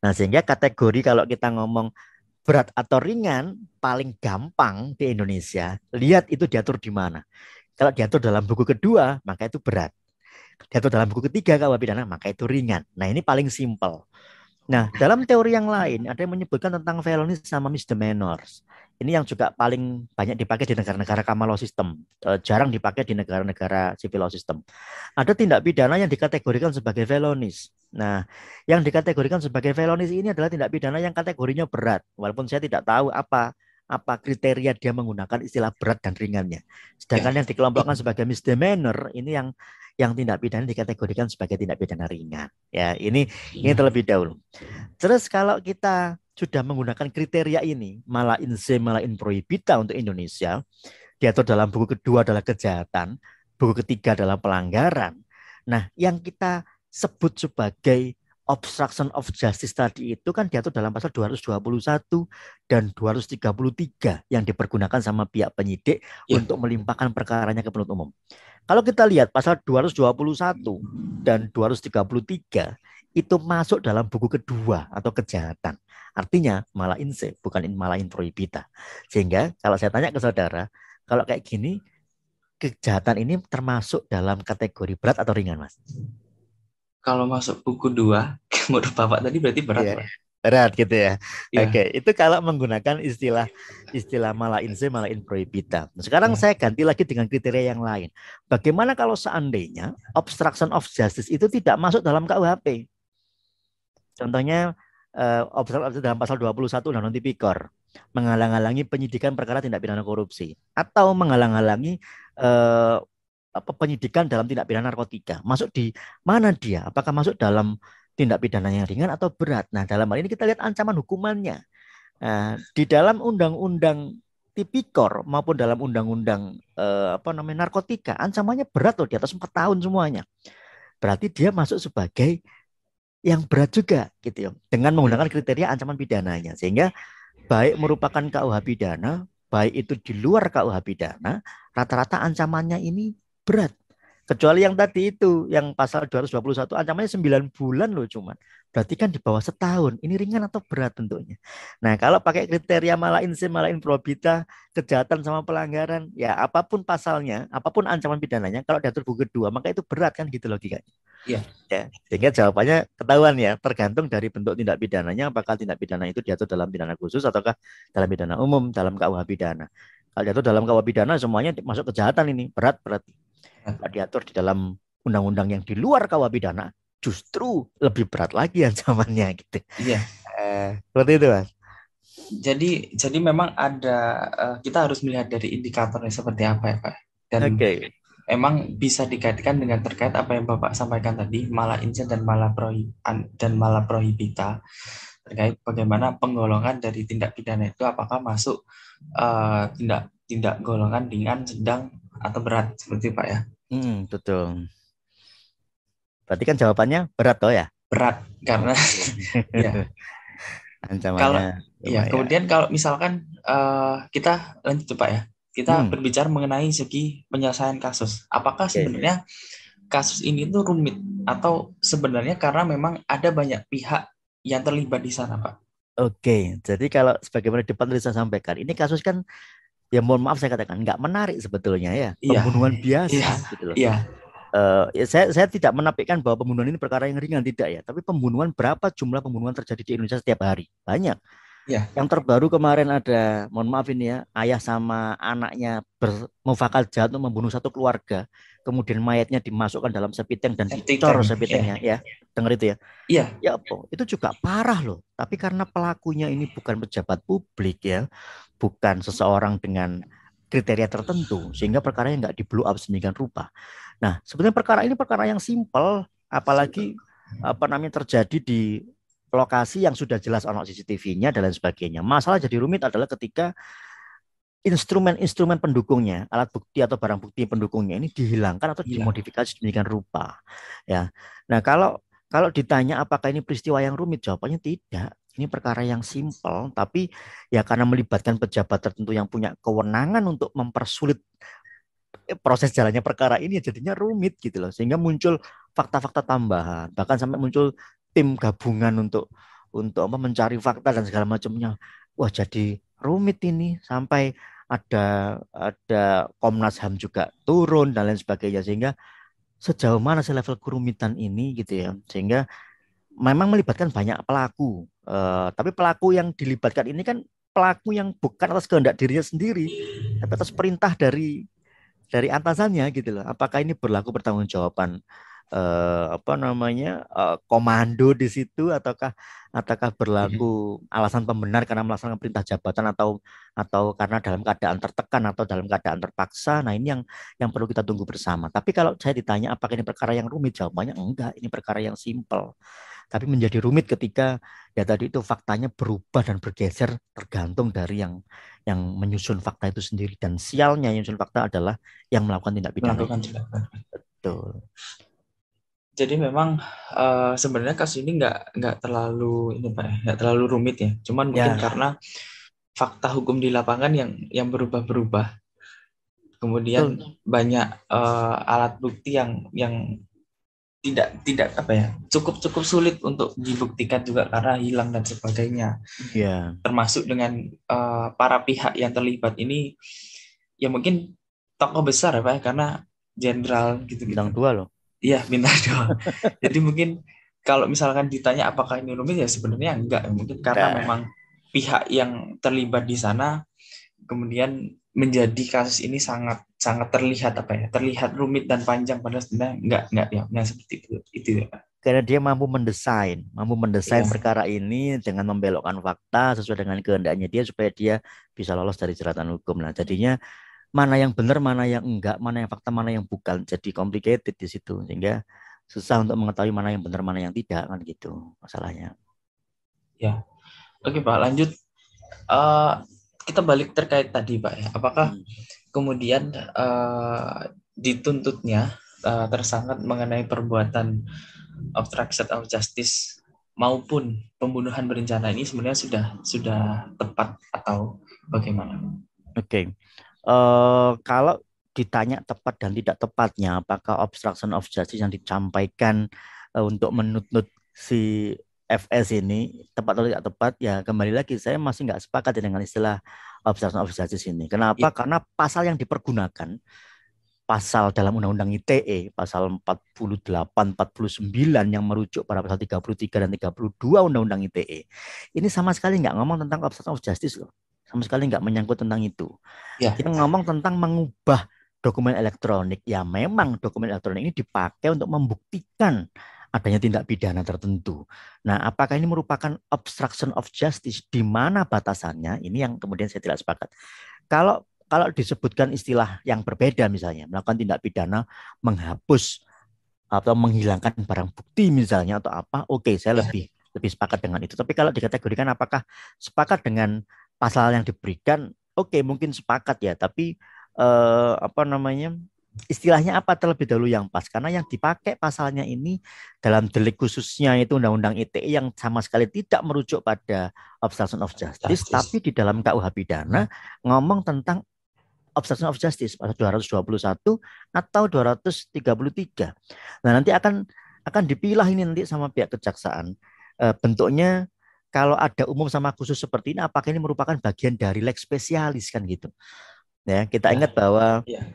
Nah sehingga kategori kalau kita ngomong berat atau ringan paling gampang di Indonesia lihat itu diatur di mana. Kalau diatur dalam buku kedua maka itu berat. Diatur dalam buku ketiga KUHP pidana maka itu ringan. Nah ini paling simpel. Nah, dalam teori yang lain ada yang menyebutkan tentang felonies sama misdemeanors. Ini yang juga paling banyak dipakai di negara-negara common law system, e, jarang dipakai di negara-negara civil law system. Ada tindak pidana yang dikategorikan sebagai felonies. Nah, yang dikategorikan sebagai felonies ini adalah tindak pidana yang kategorinya berat, walaupun saya tidak tahu apa apa kriteria dia menggunakan istilah berat dan ringannya. Sedangkan ya. yang dikelompokkan sebagai misdemeanor ini yang yang tindak pidana dikategorikan sebagai tindak pidana ringan. Ya, ini ya. ini iya. terlebih dahulu. Terus kalau kita sudah menggunakan kriteria ini, malah inse malah in prohibita untuk Indonesia, diatur dalam buku kedua adalah kejahatan, buku ketiga adalah pelanggaran. Nah, yang kita sebut sebagai obstruction of justice tadi itu kan diatur dalam pasal 221 dan 233 yang dipergunakan sama pihak penyidik yeah. untuk melimpahkan perkaranya ke penuntut umum. Kalau kita lihat pasal 221 dan 233 itu masuk dalam buku kedua atau kejahatan. Artinya malah inse bukan malah in Sehingga kalau saya tanya ke saudara, kalau kayak gini kejahatan ini termasuk dalam kategori berat atau ringan, Mas? kalau masuk buku dua <laughs> menurut bapak tadi berarti berat yeah. berat gitu ya yeah. oke okay. itu kalau menggunakan istilah istilah malain se malain prohibita sekarang yeah. saya ganti lagi dengan kriteria yang lain bagaimana kalau seandainya obstruction of justice itu tidak masuk dalam KUHP contohnya uh, obstruction dalam pasal 21 undang-undang tipikor menghalang-halangi penyidikan perkara tindak pidana korupsi atau menghalang-halangi uh, apa, penyidikan dalam tindak pidana narkotika. Masuk di mana dia? Apakah masuk dalam tindak pidana yang ringan atau berat? Nah, dalam hal ini kita lihat ancaman hukumannya. Nah, di dalam undang-undang tipikor maupun dalam undang-undang eh, apa namanya narkotika ancamannya berat loh di atas empat tahun semuanya. Berarti dia masuk sebagai yang berat juga gitu ya dengan menggunakan kriteria ancaman pidananya sehingga baik merupakan KUH pidana baik itu di luar KUH pidana rata-rata ancamannya ini berat. Kecuali yang tadi itu, yang pasal 221 ancamannya 9 bulan loh cuman. Berarti kan di bawah setahun. Ini ringan atau berat tentunya Nah kalau pakai kriteria malah sim, malah improbita, kejahatan sama pelanggaran, ya apapun pasalnya, apapun ancaman pidananya, kalau diatur buku kedua, maka itu berat kan gitu logikanya. Iya. Ya, sehingga jawabannya ketahuan ya, tergantung dari bentuk tindak pidananya, apakah tindak pidana itu diatur dalam pidana khusus ataukah dalam pidana umum, dalam KUH pidana. Kalau diatur dalam KUH pidana semuanya masuk kejahatan ini, berat berarti. Nggak diatur di dalam undang-undang yang di luar pidana justru lebih berat lagi ancamannya gitu. Iya. Eh, seperti itu mas. Jadi jadi memang ada uh, kita harus melihat dari indikatornya seperti apa ya pak. Dan okay. emang bisa dikaitkan dengan terkait apa yang bapak sampaikan tadi malah insen dan malah prohi dan malah prohibita terkait bagaimana penggolongan dari tindak pidana itu apakah masuk uh, tindak tindak golongan ringan sedang atau berat seperti pak ya. Hmm, betul. Berarti kan jawabannya berat toh ya? Berat karena <laughs> ya. ancamannya. Kalau ya, kemudian kalau misalkan uh, kita lanjut ya, Pak ya. Kita hmm. berbicara mengenai segi penyelesaian kasus. Apakah okay. sebenarnya kasus ini itu rumit atau sebenarnya karena memang ada banyak pihak yang terlibat di sana, Pak? Oke, jadi kalau sebagaimana depan tadi saya sampaikan, ini kasus kan ya mohon maaf saya katakan nggak menarik sebetulnya ya iya. pembunuhan yeah. biasa yeah. gitu loh. Yeah. Iya. Uh, ya, saya saya tidak menepikan bahwa pembunuhan ini perkara yang ringan tidak ya, tapi pembunuhan berapa jumlah pembunuhan terjadi di Indonesia setiap hari? Banyak. Ya. Yang terbaru kemarin ada, mohon maaf ini ya, ayah sama anaknya bermufakat jahat untuk membunuh satu keluarga, kemudian mayatnya dimasukkan dalam sepiteng dan dicor ya, sepitengnya, ya, ya. ya. Dengar itu ya? Iya. Ya ya Itu juga parah loh. Tapi karena pelakunya ini bukan pejabat publik ya, bukan seseorang dengan kriteria tertentu, sehingga perkara yang nggak di blow up sedemikian rupa. Nah, sebenarnya perkara ini perkara yang simpel, apalagi apa namanya terjadi di lokasi yang sudah jelas ono CCTV-nya dan lain sebagainya. Masalah jadi rumit adalah ketika instrumen-instrumen pendukungnya, alat bukti atau barang bukti pendukungnya ini dihilangkan atau dimodifikasi sedemikian rupa. Ya. Nah, kalau kalau ditanya apakah ini peristiwa yang rumit, jawabannya tidak. Ini perkara yang simpel, tapi ya karena melibatkan pejabat tertentu yang punya kewenangan untuk mempersulit eh, proses jalannya perkara ini ya jadinya rumit gitu loh sehingga muncul fakta-fakta tambahan bahkan sampai muncul tim gabungan untuk untuk apa mencari fakta dan segala macamnya. Wah, jadi rumit ini sampai ada ada Komnas HAM juga turun dan lain sebagainya sehingga sejauh mana selevel kerumitan ini gitu ya. Sehingga memang melibatkan banyak pelaku. Uh, tapi pelaku yang dilibatkan ini kan pelaku yang bukan atas kehendak dirinya sendiri, tapi atas perintah dari dari atasannya gitu loh. Apakah ini berlaku pertanggungjawaban eh, apa namanya eh, komando di situ ataukah ataukah berlaku mm-hmm. alasan pembenar karena melaksanakan perintah jabatan atau atau karena dalam keadaan tertekan atau dalam keadaan terpaksa nah ini yang yang perlu kita tunggu bersama tapi kalau saya ditanya apakah ini perkara yang rumit jawabannya enggak ini perkara yang simpel tapi menjadi rumit ketika ya tadi itu faktanya berubah dan bergeser tergantung dari yang yang menyusun fakta itu sendiri dan sialnya yang menyusun fakta adalah yang melakukan tindak pidana. Melakukan tindak pidana. Betul jadi memang uh, sebenarnya kasus ini nggak nggak terlalu ini pak ya, nggak terlalu rumit ya cuman ya. mungkin karena fakta hukum di lapangan yang yang berubah-berubah kemudian Betul. banyak uh, alat bukti yang yang tidak tidak apa ya cukup cukup sulit untuk dibuktikan juga karena hilang dan sebagainya ya. termasuk dengan uh, para pihak yang terlibat ini ya mungkin tokoh besar ya pak ya, karena jenderal gitu, -gitu. tua loh Iya, minta doang. Jadi mungkin kalau misalkan ditanya apakah ini rumit ya sebenarnya enggak. Mungkin karena nah. memang pihak yang terlibat di sana kemudian menjadi kasus ini sangat sangat terlihat apa ya terlihat rumit dan panjang padahal sebenarnya enggak enggak ya enggak seperti itu itu ya karena dia mampu mendesain mampu mendesain ya. perkara ini dengan membelokkan fakta sesuai dengan kehendaknya dia supaya dia bisa lolos dari jeratan hukum nah jadinya mana yang benar, mana yang enggak, mana yang fakta, mana yang bukan. Jadi complicated di situ sehingga susah untuk mengetahui mana yang benar, mana yang tidak kan gitu masalahnya. Ya. Oke, Pak, lanjut. Uh, kita balik terkait tadi, Pak ya. Apakah hmm. kemudian uh, dituntutnya uh, tersangka mengenai perbuatan obstruction of justice maupun pembunuhan berencana ini sebenarnya sudah sudah tepat atau bagaimana? Oke, okay. Eh, kalau ditanya tepat dan tidak tepatnya apakah obstruction of justice yang dicampaikan uh, eh, untuk menuntut si FS ini tepat atau tidak tepat ya kembali lagi saya masih nggak sepakat ya dengan istilah obstruction of justice ini. Kenapa? Ya. Karena pasal yang dipergunakan pasal dalam Undang-Undang ITE pasal 48 49 yang merujuk pada pasal 33 dan 32 Undang-Undang ITE. Ini sama sekali nggak ngomong tentang obstruction of justice loh sama sekali nggak menyangkut tentang itu. Ya. Dia ngomong tentang mengubah dokumen elektronik. Ya memang dokumen elektronik ini dipakai untuk membuktikan adanya tindak pidana tertentu. Nah, apakah ini merupakan obstruction of justice? Di mana batasannya? Ini yang kemudian saya tidak sepakat. Kalau kalau disebutkan istilah yang berbeda misalnya, melakukan tindak pidana menghapus atau menghilangkan barang bukti misalnya atau apa, oke okay, saya ya. lebih lebih sepakat dengan itu. Tapi kalau dikategorikan apakah sepakat dengan pasal yang diberikan oke okay, mungkin sepakat ya tapi eh, apa namanya istilahnya apa terlebih dahulu yang pas karena yang dipakai pasalnya ini dalam delik khususnya itu undang-undang ITE yang sama sekali tidak merujuk pada obstruction of justice, justice. tapi di dalam KUH pidana hmm. ngomong tentang obstruction of justice pasal 221 atau 233. Nah, nanti akan akan dipilah ini nanti sama pihak kejaksaan. Eh, bentuknya kalau ada umum sama khusus seperti ini, apakah ini merupakan bagian dari leg spesialis kan gitu? Ya, kita nah, ingat bahwa ya.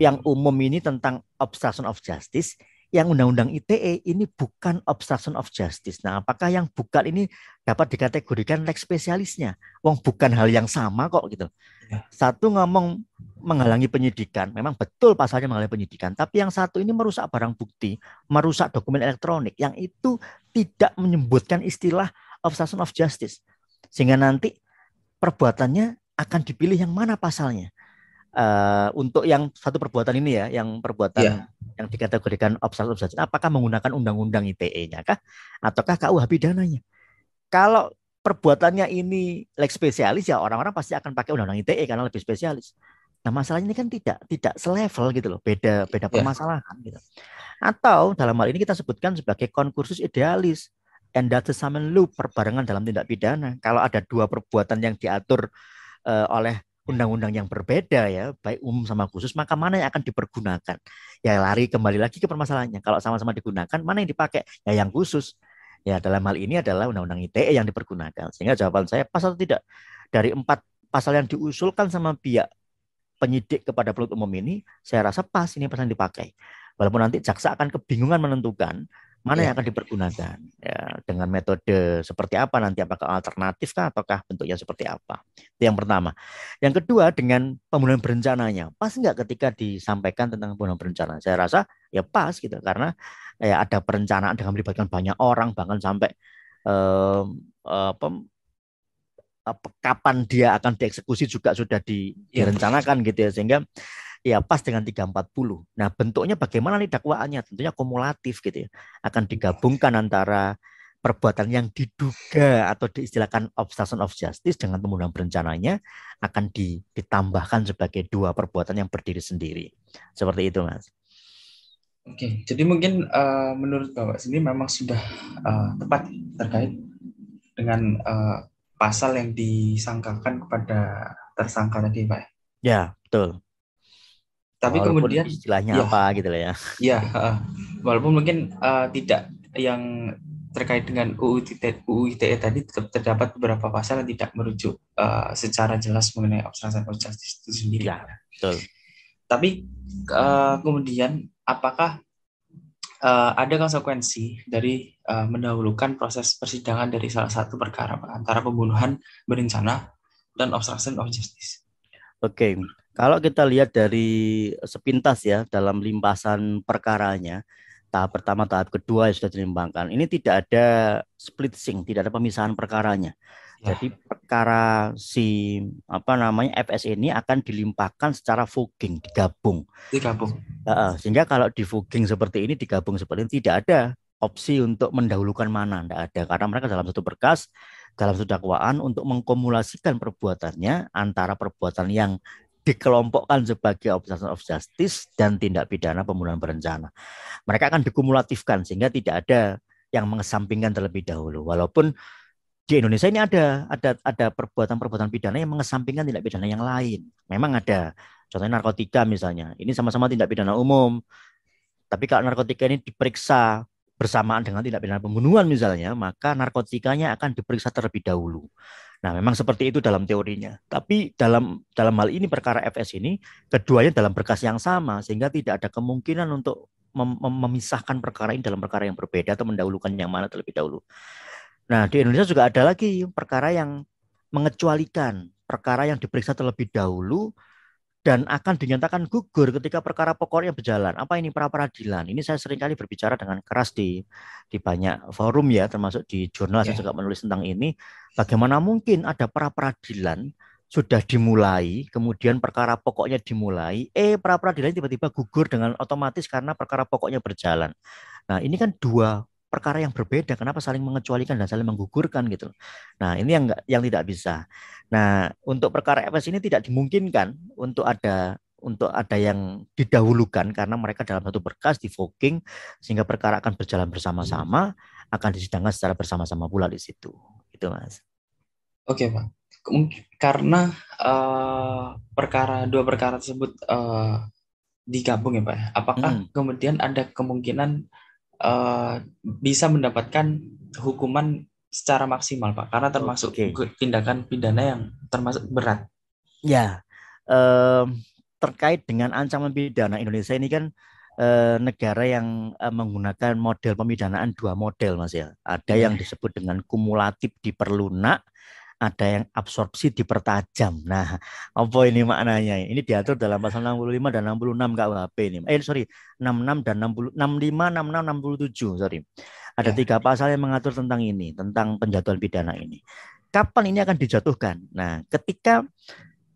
yang umum ini tentang obstruction of justice, yang undang-undang ITE ini bukan obstruction of justice. Nah, apakah yang bukan ini dapat dikategorikan leg spesialisnya? Wong bukan hal yang sama kok gitu. Iya. Satu ngomong menghalangi penyidikan, memang betul pasalnya menghalangi penyidikan, tapi yang satu ini merusak barang bukti, merusak dokumen elektronik, yang itu tidak menyebutkan istilah obstruction of justice sehingga nanti perbuatannya akan dipilih yang mana pasalnya uh, untuk yang satu perbuatan ini ya, yang perbuatan yeah. yang dikategorikan obstruction of justice, apakah menggunakan undang-undang ITE-nya kah ataukah KUH pidananya? Kalau perbuatannya ini lex spesialis ya orang-orang pasti akan pakai undang-undang ITE karena lebih spesialis. Nah, masalahnya ini kan tidak tidak selevel gitu loh, beda beda ya. permasalahan yeah. gitu. Atau dalam hal ini kita sebutkan sebagai konkursus idealis and that lu perbarengan dalam tindak pidana. Kalau ada dua perbuatan yang diatur uh, oleh undang-undang yang berbeda ya, baik umum sama khusus, maka mana yang akan dipergunakan? Ya lari kembali lagi ke permasalahannya. Kalau sama-sama digunakan, mana yang dipakai? Ya yang khusus. Ya dalam hal ini adalah undang-undang ITE yang dipergunakan. Sehingga jawaban saya pas atau tidak dari empat pasal yang diusulkan sama pihak penyidik kepada penuntut umum ini, saya rasa pas ini pasal yang dipakai. Walaupun nanti jaksa akan kebingungan menentukan mana yeah. yang iya. akan dipergunakan ya, dengan metode seperti apa nanti apakah alternatif kah ataukah bentuknya seperti apa itu yang pertama yang kedua dengan pembunuhan berencananya pas nggak ketika disampaikan tentang pembunuhan berencana saya rasa ya pas gitu karena ya, ada perencanaan dengan melibatkan banyak orang bahkan sampai eh, apa, eh, kapan dia akan dieksekusi juga sudah di, iya. direncanakan gitu ya sehingga ya pas dengan 340. Nah, bentuknya bagaimana nih dakwaannya? Tentunya kumulatif gitu ya. Akan digabungkan antara perbuatan yang diduga atau diistilahkan obstruction of justice dengan pembunuhan berencananya akan ditambahkan sebagai dua perbuatan yang berdiri sendiri. Seperti itu, Mas. Oke, jadi mungkin uh, menurut Bapak sini memang sudah uh, tepat terkait dengan uh, pasal yang disangkakan kepada tersangka tadi, Pak. Ya, ya betul tapi walaupun kemudian istilahnya ya, apa gitu lah ya <laughs> ya uh, walaupun mungkin uh, tidak yang terkait dengan UU ITE, UU ITE tadi terdapat beberapa pasal yang tidak merujuk uh, secara jelas mengenai obstruction of justice itu sendiri ya, betul. tapi uh, kemudian apakah uh, ada konsekuensi dari uh, mendahulukan proses persidangan dari salah satu perkara antara pembunuhan berencana dan obstruction of justice Oke, kalau kita lihat dari sepintas ya dalam limpasan perkaranya, tahap pertama, tahap kedua yang sudah dilimpahkan. Ini tidak ada splitting, tidak ada pemisahan perkaranya. Ya. Jadi perkara si apa namanya FS ini akan dilimpahkan secara fogging, digabung. Digabung. Uh, sehingga kalau di fogging seperti ini, digabung seperti ini tidak ada opsi untuk mendahulukan mana, tidak ada karena mereka dalam satu berkas dalam satu dakwaan untuk mengkumulasikan perbuatannya antara perbuatan yang dikelompokkan sebagai obstruction of justice dan tindak pidana pembunuhan berencana. Mereka akan dikumulatifkan sehingga tidak ada yang mengesampingkan terlebih dahulu. Walaupun di Indonesia ini ada ada ada perbuatan-perbuatan pidana yang mengesampingkan tindak pidana yang lain. Memang ada. Contohnya narkotika misalnya. Ini sama-sama tindak pidana umum. Tapi kalau narkotika ini diperiksa bersamaan dengan tindak pidana pembunuhan misalnya, maka narkotikanya akan diperiksa terlebih dahulu. Nah, memang seperti itu dalam teorinya. Tapi dalam dalam hal ini perkara FS ini keduanya dalam berkas yang sama sehingga tidak ada kemungkinan untuk mem memisahkan perkara ini dalam perkara yang berbeda atau mendahulukan yang mana terlebih dahulu. Nah, di Indonesia juga ada lagi perkara yang mengecualikan perkara yang diperiksa terlebih dahulu dan akan dinyatakan gugur ketika perkara pokoknya berjalan. Apa ini pra peradilan? Ini saya sering kali berbicara dengan keras di di banyak forum ya, termasuk di jurnal yeah. saya iya. juga menulis tentang ini. Bagaimana mungkin ada pra peradilan sudah dimulai, kemudian perkara pokoknya dimulai, eh pra peradilan tiba-tiba gugur dengan otomatis karena perkara pokoknya berjalan. Nah, ini kan dua perkara yang berbeda kenapa saling mengecualikan dan saling menggugurkan gitu nah ini yang yang tidak bisa nah untuk perkara FS ini tidak dimungkinkan untuk ada untuk ada yang didahulukan karena mereka dalam satu berkas di voking sehingga perkara akan berjalan bersama-sama akan disidangkan secara bersama-sama pula di situ gitu mas oke pak karena uh, perkara dua perkara tersebut uh, digabung ya pak ya. apakah hmm. kemudian ada kemungkinan Eh, bisa mendapatkan hukuman secara maksimal pak karena termasuk okay. tindakan pidana yang termasuk berat ya um, terkait dengan ancaman pidana Indonesia ini kan eh, negara yang eh, menggunakan model pemidanaan dua model mas ya ada iya. yang disebut dengan kumulatif diperlunak ada yang absorpsi dipertajam. Nah, apa ini maknanya? Ini diatur dalam pasal 65 dan 66 KUHP ini. Eh sorry, 66 dan 60, 65, 66, 67, sorry. Ada ya. tiga pasal yang mengatur tentang ini, tentang penjatuhan pidana ini. Kapan ini akan dijatuhkan? Nah, ketika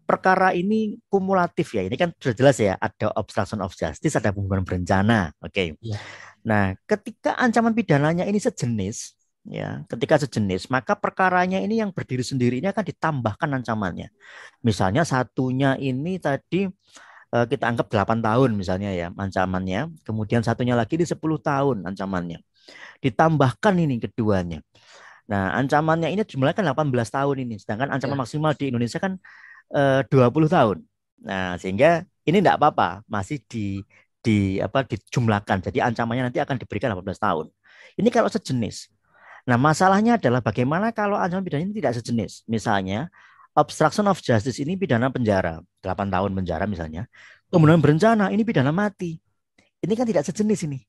perkara ini kumulatif ya. Ini kan sudah jelas ya, ada obstruction of justice, ada pembunuhan berencana. Oke. Okay. Ya. Nah, ketika ancaman pidananya ini sejenis, ya ketika sejenis maka perkaranya ini yang berdiri sendirinya akan ditambahkan ancamannya misalnya satunya ini tadi eh, kita anggap 8 tahun misalnya ya ancamannya kemudian satunya lagi di 10 tahun ancamannya ditambahkan ini keduanya nah ancamannya ini jumlahnya kan 18 tahun ini sedangkan ancaman ya. maksimal di Indonesia kan eh, dua 20 tahun nah sehingga ini tidak apa-apa masih di di apa dijumlahkan jadi ancamannya nanti akan diberikan 18 tahun ini kalau sejenis Nah, masalahnya adalah bagaimana kalau ancaman pidana ini tidak sejenis. Misalnya, obstruction of justice ini pidana penjara, 8 tahun penjara misalnya. Pembunuhan berencana ini pidana mati. Ini kan tidak sejenis ini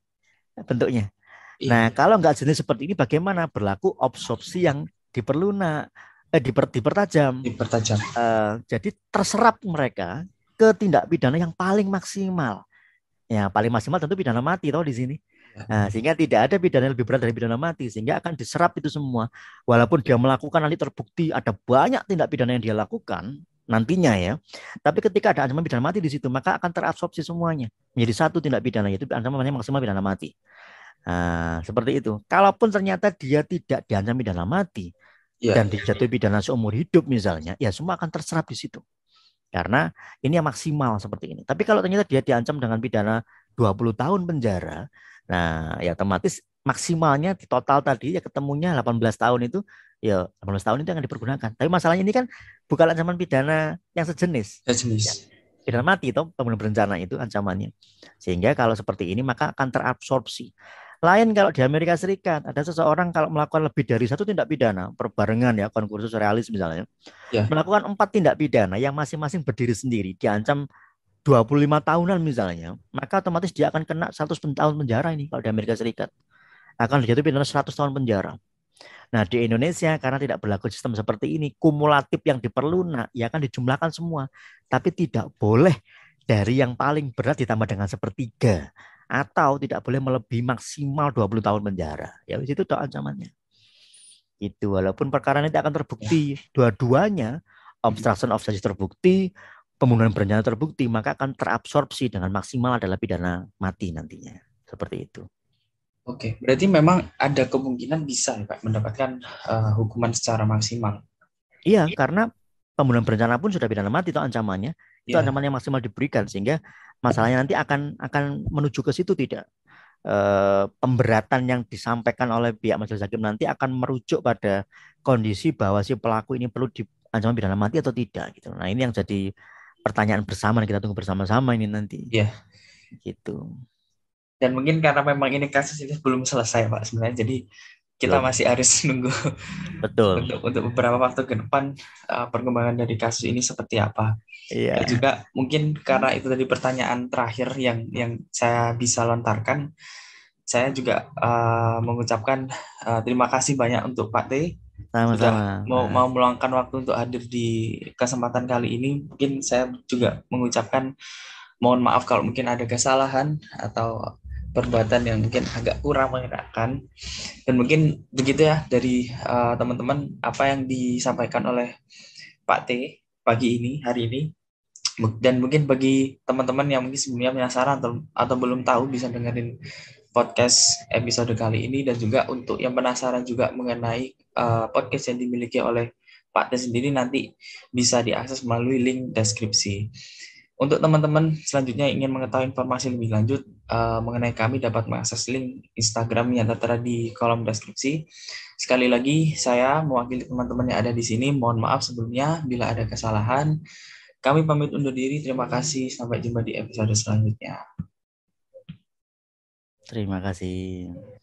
bentuknya. Iya. Nah, kalau nggak jenis seperti ini bagaimana berlaku absorpsi yang diperluna eh, diper, dipertajam. Dipertajam. Eh, jadi terserap mereka ke tindak pidana yang paling maksimal. Ya, paling maksimal tentu pidana mati tahu di sini. Iya. Nah, sehingga tidak ada pidana lebih berat dari pidana mati, sehingga akan diserap itu semua. Walaupun dia melakukan nanti terbukti ada banyak tindak pidana yang dia lakukan nantinya ya. Tapi ketika ada ancaman pidana mati di situ, maka akan terabsorpsi semuanya menjadi satu tindak pidana yaitu ancaman maksimal pidana mati. Nah, seperti itu. Kalaupun ternyata dia tidak diancam pidana mati ya. dan dijatuhi pidana seumur hidup misalnya, ya semua akan terserap di situ. Karena ini yang maksimal seperti ini. Tapi kalau ternyata dia diancam dengan pidana 20 tahun penjara, Nah, ya otomatis maksimalnya total tadi ya ketemunya 18 tahun itu ya 18 tahun itu akan dipergunakan. Tapi masalahnya ini kan bukan ancaman pidana yang sejenis. Sejenis. Ya, pidana mati toh pembunuhan berencana itu ancamannya. Sehingga kalau seperti ini maka akan terabsorpsi. Lain kalau di Amerika Serikat ada seseorang kalau melakukan lebih dari satu tindak pidana perbarengan ya konkursus realis misalnya, ya. melakukan empat tindak pidana yang masing-masing berdiri sendiri diancam 25 tahunan misalnya, maka otomatis dia akan kena 100 tahun penjara ini kalau di Amerika Serikat. Akan terjadi pidana 100 tahun penjara. Nah, di Indonesia karena tidak berlaku sistem seperti ini, kumulatif yang diperlukan nah, ya kan dijumlahkan semua, tapi tidak boleh dari yang paling berat ditambah dengan sepertiga atau tidak boleh melebihi maksimal 20 tahun penjara. Ya itu tuh ancamannya. Itu walaupun perkara ini tidak akan terbukti ya. dua-duanya obstruction of justice terbukti, pembunuhan berencana terbukti, maka akan terabsorpsi dengan maksimal adalah pidana mati nantinya. Seperti itu. Oke, berarti memang ada kemungkinan bisa ya, Pak mendapatkan uh, hukuman secara maksimal. Iya, karena pembunuhan berencana pun sudah pidana mati itu ancamannya. Itu ancamannya ancaman yang maksimal diberikan sehingga masalahnya nanti akan akan menuju ke situ tidak Uh, pemberatan yang disampaikan oleh pihak majelis hakim nanti akan merujuk pada kondisi bahwa si pelaku ini perlu diancam pidana mati atau tidak gitu. Nah, ini yang jadi pertanyaan bersama kita tunggu bersama-sama ini nanti. Iya. Yeah. Gitu. Dan mungkin karena memang ini kasus ini belum selesai Pak sebenarnya jadi kita Loh. masih harus <laughs> nunggu betul untuk, untuk beberapa waktu ke depan uh, perkembangan dari kasus ini seperti apa. Iya. Yeah. juga mungkin karena itu tadi pertanyaan terakhir yang yang saya bisa lontarkan, saya juga uh, mengucapkan uh, terima kasih banyak untuk Pak T sama-sama. Mau nah. mau meluangkan waktu untuk hadir di kesempatan kali ini. Mungkin saya juga mengucapkan mohon maaf kalau mungkin ada kesalahan atau perbuatan yang mungkin agak kurang mengenakan dan mungkin begitu ya dari eh, teman-teman uh, apa yang disampaikan oleh Pak T pagi ini hari ini dan mungkin bagi teman-teman yang mungkin sebelumnya penasaran atau, atau belum tahu bisa dengerin podcast episode kali ini dan juga untuk yang penasaran juga mengenai uh, podcast yang dimiliki oleh Pak T sendiri nanti bisa diakses melalui link deskripsi. Untuk teman-teman selanjutnya ingin mengetahui informasi lebih lanjut uh, mengenai kami dapat mengakses link Instagram yang tertera di kolom deskripsi. Sekali lagi saya mewakili teman-teman yang ada di sini mohon maaf sebelumnya bila ada kesalahan. Kami pamit undur diri. Terima kasih. Sampai jumpa di episode selanjutnya. Terima kasih.